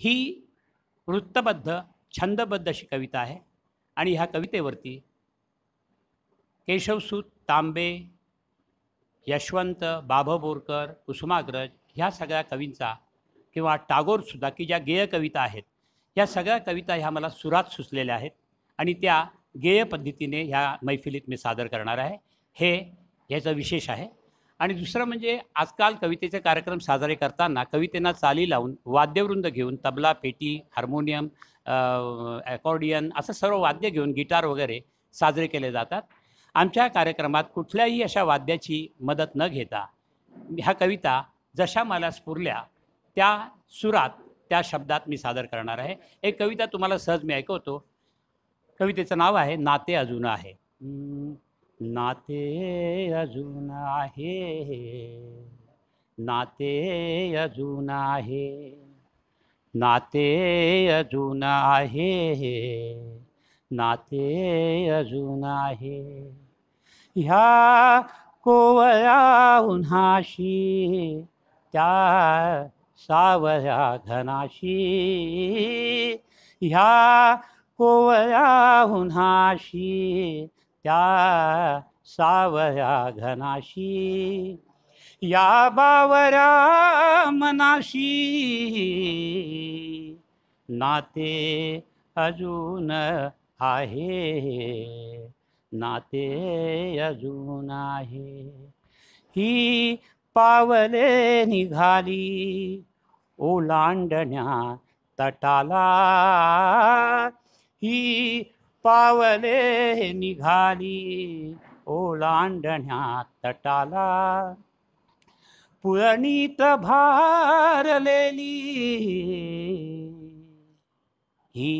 ही वृत्तबद्ध छंदबद्ध अशी कविता आहे आणि ह्या कवितेवरती केशवसूत तांबे यशवंत बाभ बोरकर कुसुमाग्रज ह्या सगळ्या कवींचा किंवा टागोरसुद्धा की ज्या गेय कविता आहेत ह्या सगळ्या कविता ह्या मला सुरात सुचलेल्या आहेत आणि त्या गेय पद्धतीने ह्या मैफिलीत मी सादर करणार आहे हे याचं विशेष आहे आणि दुसरं म्हणजे आजकाल कवितेचे कार्यक्रम साजरे करताना कवितेना चाली लावून वाद्यवृंद घेऊन तबला पेटी हार्मोनियम अकॉर्डियन असं सर्व वाद्य घेऊन गिटार वगैरे साजरे केले जातात आमच्या कार्यक्रमात कुठल्याही अशा वाद्याची मदत न घेता ह्या कविता जशा मला स्फुरल्या त्या सुरात त्या शब्दात मी सादर करणार आहे एक कविता तुम्हाला सहज मी ऐकवतो कवितेचं नाव आहे नाते अजून आहे नाते अजून आहे नाते अजून आहे नाते अजून आहे नाते अजून आहे ह्या कोवया उन्हाशी त्या सावया घनाशी ह्या कोवया उन्हाशी त्या सावया घनाशी या बावऱ्या मनाशी नाते अजून आहे नाते अजून आहे ही पावले निघाली ओलांडण्या तटाला ही पावले निघाली ओलांडण्या तटाला पुरणीत भारलेली ही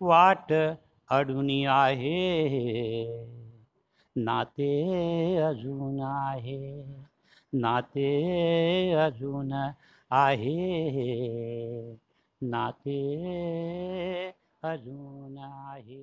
वाट अडूनी आहे नाते अजून आहे नाते अजून आहे नाते अजून आहे